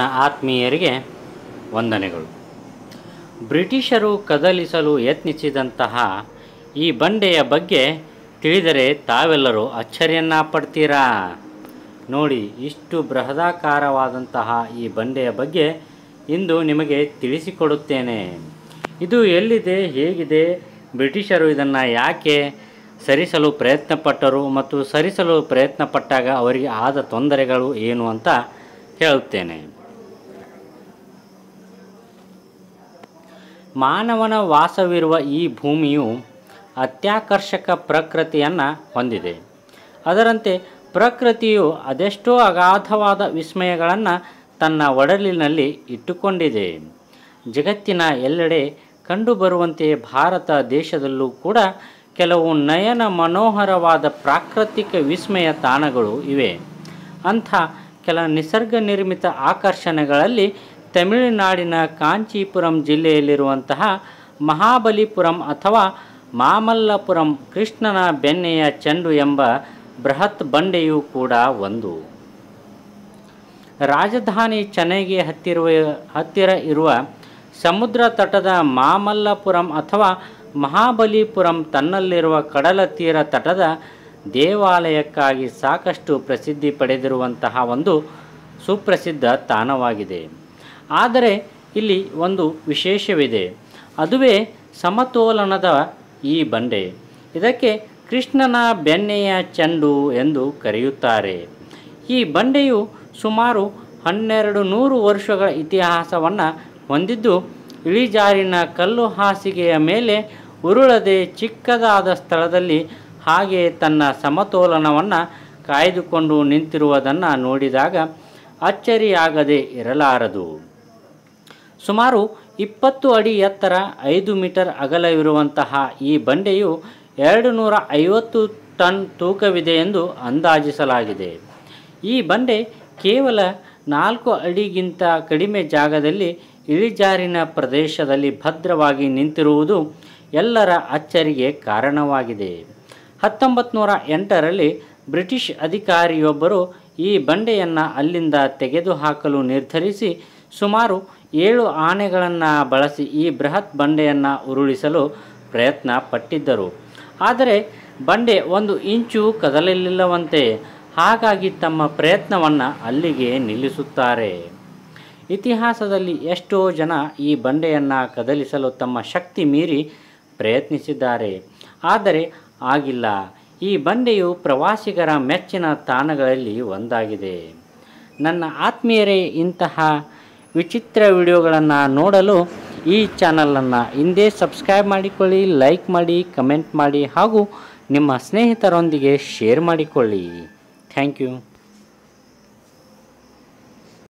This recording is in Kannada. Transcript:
ನನ್ನ ಆತ್ಮೀಯರಿಗೆ ವಂದನೆಗಳು ಬ್ರಿಟಿಷರು ಕದಲಿಸಲು ಯತ್ನಿಸಿದಂತಹ ಈ ಬಂಡೆಯ ಬಗ್ಗೆ ತಿಳಿದರೆ ತಾವೆಲ್ಲರೂ ಅಚ್ಚರಿಯನ್ನ ಪಡ್ತೀರಾ ನೋಡಿ ಇಷ್ಟು ಬೃಹದಾಕಾರವಾದಂತಹ ಈ ಬಂಡೆಯ ಬಗ್ಗೆ ಇಂದು ನಿಮಗೆ ತಿಳಿಸಿಕೊಡುತ್ತೇನೆ ಇದು ಎಲ್ಲಿದೆ ಹೇಗಿದೆ ಬ್ರಿಟಿಷರು ಇದನ್ನು ಯಾಕೆ ಸರಿಸಲು ಪ್ರಯತ್ನಪಟ್ಟರು ಮತ್ತು ಸರಿಸಲು ಪ್ರಯತ್ನಪಟ್ಟಾಗ ಅವರಿಗೆ ಆದ ತೊಂದರೆಗಳು ಏನು ಅಂತ ಹೇಳುತ್ತೇನೆ ಮಾನವನ ವಾಸವಿರುವ ಈ ಭೂಮಿಯು ಅತ್ಯಾಕರ್ಷಕ ಪ್ರಕೃತಿಯನ್ನು ಹೊಂದಿದೆ ಅದರಂತೆ ಪ್ರಕೃತಿಯು ಅದೆಷ್ಟೋ ಅಗಾಧವಾದ ವಿಸ್ಮಯಗಳನ್ನು ತನ್ನ ಒಡಲಿನಲ್ಲಿ ಇಟ್ಟುಕೊಂಡಿದೆ ಜಗತ್ತಿನ ಎಲ್ಲೆಡೆ ಕಂಡುಬರುವಂತೆ ಭಾರತ ದೇಶದಲ್ಲೂ ಕೂಡ ಕೆಲವು ನಯನ ಮನೋಹರವಾದ ಪ್ರಾಕೃತಿಕ ವಿಸ್ಮಯ ತಾಣಗಳು ಇವೆ ಅಂಥ ಕೆಲ ನಿಸರ್ಗ ನಿರ್ಮಿತ ಆಕರ್ಷಣೆಗಳಲ್ಲಿ ತಮಿಳುನಾಡಿನ ಕಾಂಚೀಪುರಂ ಜಿಲ್ಲೆಯಲ್ಲಿರುವಂತಹ ಮಹಾಬಲಿಪುರಂ ಅಥವಾ ಮಾಮಲ್ಲಪುರಂ ಕೃಷ್ಣನ ಬೆನ್ನೆಯ ಚೆಂಡು ಎಂಬ ಬೃಹತ್ ಬಂಡೆಯೂ ಕೂಡ ಒಂದು ರಾಜಧಾನಿ ಚೆನ್ನೈಗೆ ಹತ್ತಿರುವ ಹತ್ತಿರ ಇರುವ ಸಮುದ್ರ ತಟದ ಮಾಮಲ್ಲಪುರಂ ಅಥವಾ ಮಹಾಬಲಿಪುರಂ ತನ್ನಲ್ಲಿರುವ ಕಡಲ ತೀರ ತಟದ ದೇವಾಲಯಕ್ಕಾಗಿ ಸಾಕಷ್ಟು ಪ್ರಸಿದ್ಧಿ ಪಡೆದಿರುವಂತಹ ಒಂದು ಸುಪ್ರಸಿದ್ಧ ತಾಣವಾಗಿದೆ ಆದರೆ ಇಲ್ಲಿ ಒಂದು ವಿಶೇಷವಿದೆ ಅದುವೇ ಸಮತೋಲನದ ಈ ಬಂಡೆ ಇದಕ್ಕೆ ಕೃಷ್ಣನ ಬೆನ್ನೆಯ ಚೆಂಡು ಎಂದು ಕರೆಯುತ್ತಾರೆ ಈ ಬಂಡೆಯು ಸುಮಾರು ಹನ್ನೆರಡು ನೂರು ವರ್ಷಗಳ ಇತಿಹಾಸವನ್ನು ಹೊಂದಿದ್ದು ಇಳಿಜಾರಿನ ಕಲ್ಲು ಹಾಸಿಗೆಯ ಮೇಲೆ ಉರುಳದೆ ಚಿಕ್ಕದಾದ ಸ್ಥಳದಲ್ಲಿ ಹಾಗೆ ತನ್ನ ಸಮತೋಲನವನ್ನು ಕಾಯ್ದುಕೊಂಡು ನಿಂತಿರುವುದನ್ನು ನೋಡಿದಾಗ ಅಚ್ಚರಿಯಾಗದೆ ಇರಲಾರದು ಸುಮಾರು ಇಪ್ಪತ್ತು ಅಡಿ ಎತ್ತರ ಐದು ಮೀಟರ್ ಅಗಲವಿರುವಂತಹ ಈ ಬಂಡೆಯು ಎರಡು ನೂರ ಐವತ್ತು ಟನ್ ತೂಕವಿದೆ ಎಂದು ಅಂದಾಜಿಸಲಾಗಿದೆ ಈ ಬಂಡೆ ಕೇವಲ ನಾಲ್ಕು ಅಡಿಗಿಂತ ಕಡಿಮೆ ಜಾಗದಲ್ಲಿ ಇಳಿಜಾರಿನ ಪ್ರದೇಶದಲ್ಲಿ ಭದ್ರವಾಗಿ ನಿಂತಿರುವುದು ಎಲ್ಲರ ಅಚ್ಚರಿಗೆ ಕಾರಣವಾಗಿದೆ ಹತ್ತೊಂಬತ್ತು ನೂರ ಎಂಟರಲ್ಲಿ ಬ್ರಿಟಿಷ್ ಅಧಿಕಾರಿಯೊಬ್ಬರು ಈ ಬಂಡೆಯನ್ನು ಅಲ್ಲಿಂದ ತೆಗೆದುಹಾಕಲು ನಿರ್ಧರಿಸಿ ಸುಮಾರು ಏಳು ಆನೆಗಳನ್ನು ಬಳಸಿ ಈ ಬೃಹತ್ ಬಂಡೆಯನ್ನು ಉರುಳಿಸಲು ಪ್ರಯತ್ನ ಪಟ್ಟಿದ್ದರು ಆದರೆ ಬಂಡೆ ಒಂದು ಇಂಚು ಕದಲಲಿಲ್ಲವಂತೆ ಹಾಗಾಗಿ ತಮ್ಮ ಪ್ರಯತ್ನವನ್ನು ಅಲ್ಲಿಗೆ ನಿಲ್ಲಿಸುತ್ತಾರೆ ಇತಿಹಾಸದಲ್ಲಿ ಎಷ್ಟೋ ಜನ ಈ ಬಂಡೆಯನ್ನು ಕದಲಿಸಲು ತಮ್ಮ ಶಕ್ತಿ ಮೀರಿ ಪ್ರಯತ್ನಿಸಿದ್ದಾರೆ ಆದರೆ ಆಗಿಲ್ಲ ಈ ಬಂಡೆಯು ಪ್ರವಾಸಿಗರ ಮೆಚ್ಚಿನ ತಾಣಗಳಲ್ಲಿ ಒಂದಾಗಿದೆ ನನ್ನ ಆತ್ಮೀಯರೇ ಇಂತಹ ವಿಚಿತ್ರ ವಿಡಿಯೋಗಳನ್ನು ನೋಡಲು ಈ ಚಾನಲನ್ನು ಹಿಂದೆ ಸಬ್ಸ್ಕ್ರೈಬ್ ಮಾಡಿಕೊಳ್ಳಿ ಲೈಕ್ ಮಾಡಿ ಕಮೆಂಟ್ ಮಾಡಿ ಹಾಗೂ ನಿಮ್ಮ ಸ್ನೇಹಿತರೊಂದಿಗೆ ಶೇರ್ ಮಾಡಿಕೊಳ್ಳಿ ಥ್ಯಾಂಕ್ ಯು